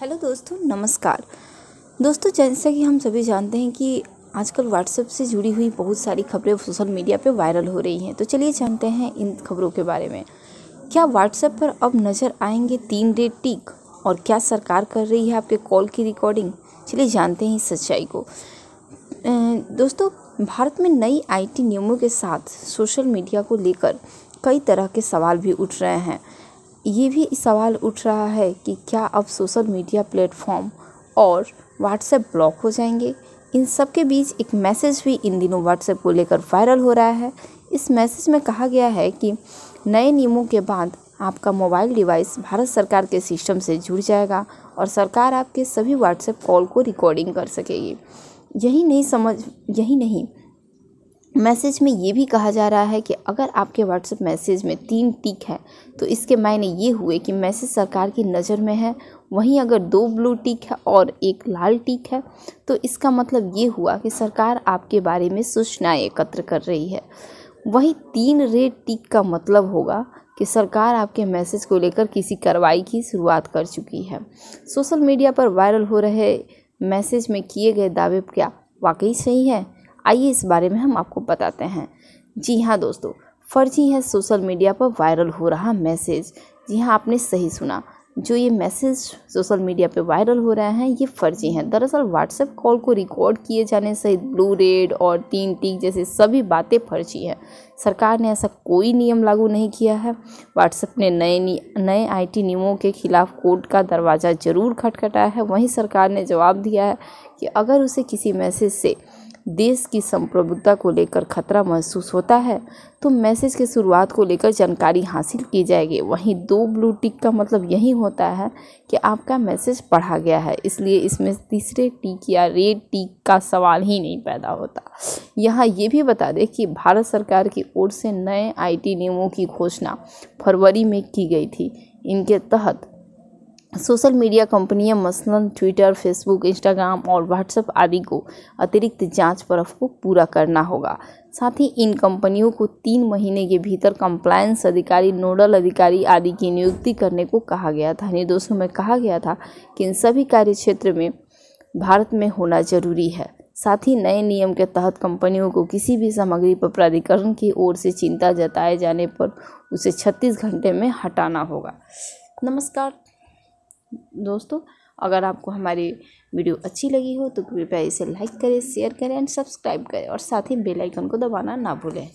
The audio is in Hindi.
हेलो दोस्तों नमस्कार दोस्तों जैसा कि हम सभी जानते हैं कि आजकल व्हाट्सएप से जुड़ी हुई बहुत सारी खबरें सोशल मीडिया पे वायरल हो रही हैं तो चलिए जानते हैं इन खबरों के बारे में क्या व्हाट्सएप पर अब नज़र आएंगे तीन डे टिक और क्या सरकार कर रही है आपके कॉल की रिकॉर्डिंग चलिए जानते हैं इस सच्चाई को दोस्तों भारत में नई आईटी नियमों के साथ सोशल मीडिया को लेकर कई तरह के सवाल भी उठ रहे हैं ये भी सवाल उठ रहा है कि क्या अब सोशल मीडिया प्लेटफॉर्म और व्हाट्सएप ब्लॉक हो जाएंगे इन सब के बीच एक मैसेज भी इन दिनों व्हाट्सएप को लेकर वायरल हो रहा है इस मैसेज में कहा गया है कि नए नियमों के बाद आपका मोबाइल डिवाइस भारत सरकार के सिस्टम से जुड़ जाएगा और सरकार आपके सभी व्हाट्सएप कॉल को रिकॉर्डिंग कर सकेगी यही नहीं समझ यही नहीं मैसेज में ये भी कहा जा रहा है कि अगर आपके व्हाट्सएप मैसेज में तीन टिक है तो इसके मायने ये हुए कि मैसेज सरकार की नज़र में है वहीं अगर दो ब्लू टिक है और एक लाल टिक है तो इसका मतलब ये हुआ कि सरकार आपके बारे में सूचनाएँ एकत्र कर रही है वहीं तीन रेड टिक का मतलब होगा कि सरकार आपके मैसेज को लेकर किसी कार्रवाई की शुरुआत कर चुकी है सोशल मीडिया पर वायरल हो रहे मैसेज में किए गए दावे क्या वाकई सही है आइए इस बारे में हम आपको बताते हैं जी हाँ दोस्तों फर्जी है सोशल मीडिया पर वायरल हो रहा मैसेज जी हाँ आपने सही सुना जो ये मैसेज सोशल मीडिया पे वायरल हो रहे हैं ये फर्जी हैं दरअसल व्हाट्सएप कॉल को रिकॉर्ड किए जाने सहित ब्लू रेड और तीन टीक जैसे सभी बातें फर्जी हैं सरकार ने ऐसा कोई नियम लागू नहीं किया है व्हाट्सएप ने नए नए आईटी नियमों के खिलाफ कोर्ट का दरवाज़ा जरूर खटखटाया है वहीं सरकार ने जवाब दिया है कि अगर उसे किसी मैसेज से देश की संप्रभुता को लेकर खतरा महसूस होता है तो मैसेज के शुरुआत को लेकर जानकारी हासिल की जाएगी वहीं दो ब्लू टिक का मतलब यही होता है कि आपका मैसेज पढ़ा गया है इसलिए इसमें तीसरे टिक या रेड टिक का सवाल ही नहीं पैदा होता यहाँ ये भी बता दें कि भारत सरकार की ओर से नए आईटी नियमों की घोषणा फरवरी में की गई थी इनके तहत सोशल मीडिया कंपनियां मसलन ट्विटर फेसबुक इंस्टाग्राम और व्हाट्सएप आदि को अतिरिक्त जांच परफ को पूरा करना होगा साथ ही इन कंपनियों को तीन महीने के भीतर कंप्लायंस अधिकारी नोडल अधिकारी आदि की नियुक्ति करने को कहा गया था दोस्तों में कहा गया था कि इन सभी कार्य क्षेत्र में भारत में होना जरूरी है साथ ही नए नियम के तहत कंपनियों को किसी भी सामग्री पर प्राधिकरण की ओर से चिंता जताए जाने पर उसे 36 घंटे में हटाना होगा नमस्कार दोस्तों अगर आपको हमारी वीडियो अच्छी लगी हो तो कृपया इसे लाइक करें शेयर करें एंड सब्सक्राइब करें और साथ ही बेल आइकन को दबाना ना भूलें